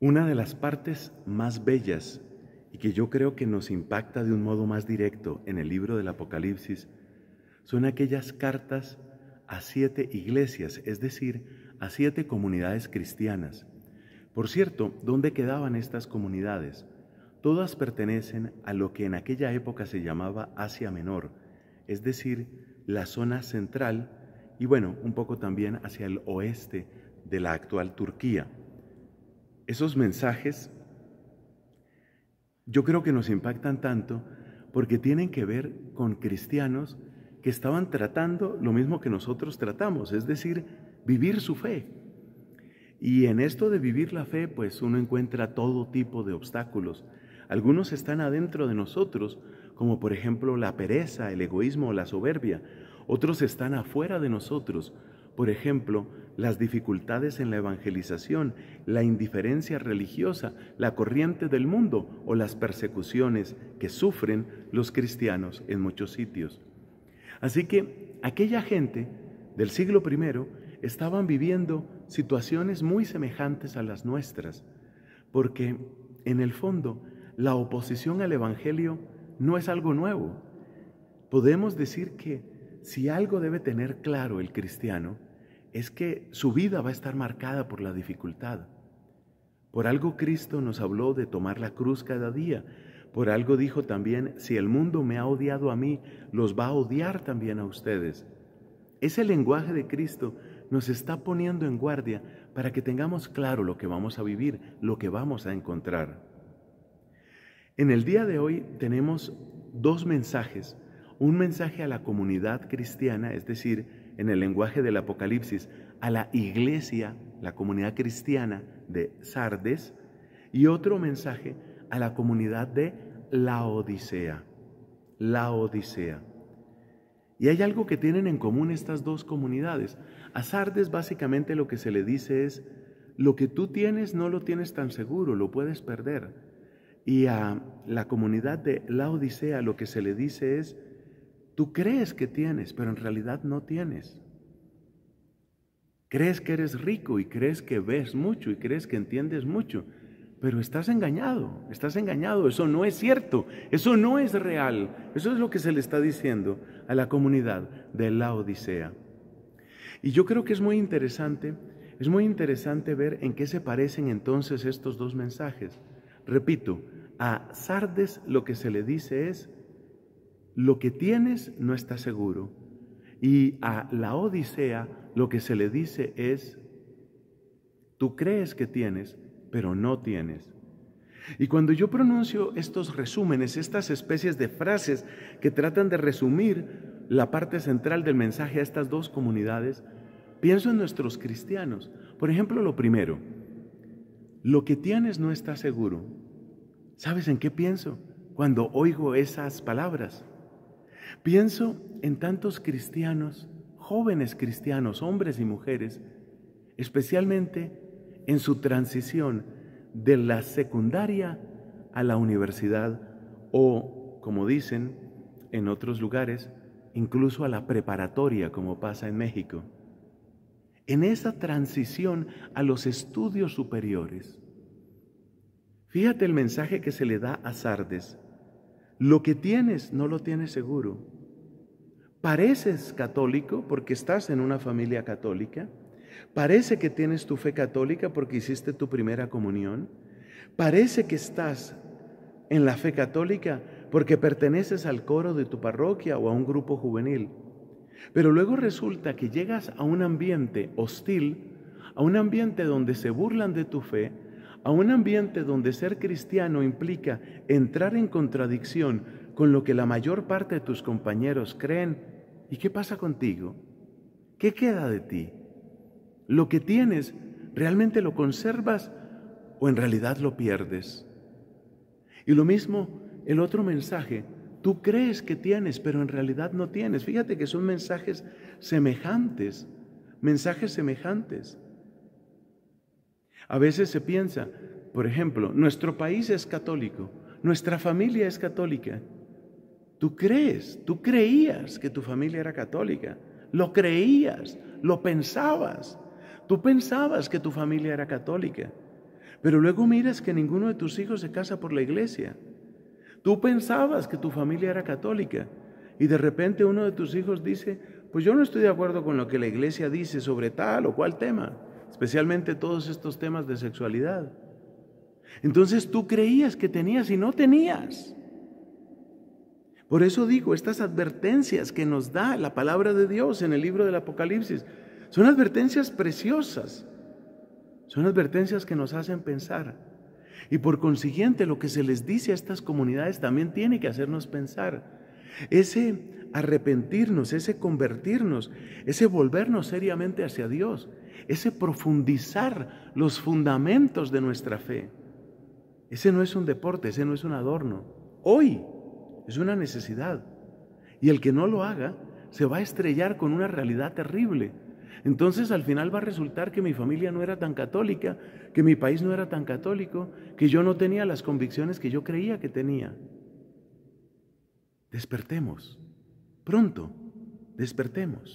Una de las partes más bellas y que yo creo que nos impacta de un modo más directo en el libro del Apocalipsis son aquellas cartas a siete iglesias, es decir, a siete comunidades cristianas. Por cierto, ¿dónde quedaban estas comunidades? Todas pertenecen a lo que en aquella época se llamaba Asia Menor, es decir, la zona central y bueno, un poco también hacia el oeste de la actual Turquía esos mensajes yo creo que nos impactan tanto porque tienen que ver con cristianos que estaban tratando lo mismo que nosotros tratamos, es decir, vivir su fe. Y en esto de vivir la fe, pues uno encuentra todo tipo de obstáculos. Algunos están adentro de nosotros, como por ejemplo la pereza, el egoísmo o la soberbia. Otros están afuera de nosotros, por ejemplo, las dificultades en la evangelización, la indiferencia religiosa, la corriente del mundo o las persecuciones que sufren los cristianos en muchos sitios. Así que aquella gente del siglo I estaban viviendo situaciones muy semejantes a las nuestras, porque en el fondo la oposición al Evangelio no es algo nuevo. Podemos decir que si algo debe tener claro el cristiano, es que su vida va a estar marcada por la dificultad. Por algo Cristo nos habló de tomar la cruz cada día. Por algo dijo también, si el mundo me ha odiado a mí, los va a odiar también a ustedes. Ese lenguaje de Cristo nos está poniendo en guardia para que tengamos claro lo que vamos a vivir, lo que vamos a encontrar. En el día de hoy tenemos dos mensajes. Un mensaje a la comunidad cristiana, es decir, en el lenguaje del Apocalipsis a la iglesia, la comunidad cristiana de Sardes, y otro mensaje a la comunidad de Laodicea. Laodicea. Y hay algo que tienen en común estas dos comunidades. A Sardes básicamente lo que se le dice es, lo que tú tienes no lo tienes tan seguro, lo puedes perder. Y a la comunidad de Laodicea lo que se le dice es, Tú crees que tienes, pero en realidad no tienes. Crees que eres rico y crees que ves mucho y crees que entiendes mucho, pero estás engañado, estás engañado, eso no es cierto, eso no es real, eso es lo que se le está diciendo a la comunidad de la Odisea. Y yo creo que es muy interesante, es muy interesante ver en qué se parecen entonces estos dos mensajes. Repito, a Sardes lo que se le dice es, lo que tienes no está seguro. Y a la Odisea lo que se le dice es, tú crees que tienes, pero no tienes. Y cuando yo pronuncio estos resúmenes, estas especies de frases que tratan de resumir la parte central del mensaje a estas dos comunidades, pienso en nuestros cristianos. Por ejemplo, lo primero, lo que tienes no está seguro. ¿Sabes en qué pienso cuando oigo esas palabras? Pienso en tantos cristianos, jóvenes cristianos, hombres y mujeres, especialmente en su transición de la secundaria a la universidad o, como dicen en otros lugares, incluso a la preparatoria, como pasa en México. En esa transición a los estudios superiores, fíjate el mensaje que se le da a Sardes lo que tienes no lo tienes seguro. Pareces católico porque estás en una familia católica. Parece que tienes tu fe católica porque hiciste tu primera comunión. Parece que estás en la fe católica porque perteneces al coro de tu parroquia o a un grupo juvenil. Pero luego resulta que llegas a un ambiente hostil, a un ambiente donde se burlan de tu fe, a un ambiente donde ser cristiano implica entrar en contradicción con lo que la mayor parte de tus compañeros creen, ¿y qué pasa contigo? ¿Qué queda de ti? ¿Lo que tienes realmente lo conservas o en realidad lo pierdes? Y lo mismo, el otro mensaje, tú crees que tienes, pero en realidad no tienes. Fíjate que son mensajes semejantes, mensajes semejantes. A veces se piensa, por ejemplo, nuestro país es católico, nuestra familia es católica. Tú crees, tú creías que tu familia era católica, lo creías, lo pensabas, tú pensabas que tu familia era católica, pero luego miras que ninguno de tus hijos se casa por la iglesia. Tú pensabas que tu familia era católica y de repente uno de tus hijos dice, pues yo no estoy de acuerdo con lo que la iglesia dice sobre tal o cual tema especialmente todos estos temas de sexualidad. Entonces tú creías que tenías y no tenías. Por eso digo, estas advertencias que nos da la palabra de Dios en el libro del Apocalipsis son advertencias preciosas. Son advertencias que nos hacen pensar. Y por consiguiente, lo que se les dice a estas comunidades también tiene que hacernos pensar. Ese arrepentirnos, ese convertirnos, ese volvernos seriamente hacia Dios, ese profundizar los fundamentos de nuestra fe. Ese no es un deporte, ese no es un adorno. Hoy es una necesidad. Y el que no lo haga se va a estrellar con una realidad terrible. Entonces al final va a resultar que mi familia no era tan católica, que mi país no era tan católico, que yo no tenía las convicciones que yo creía que tenía. Despertemos. Pronto, despertemos.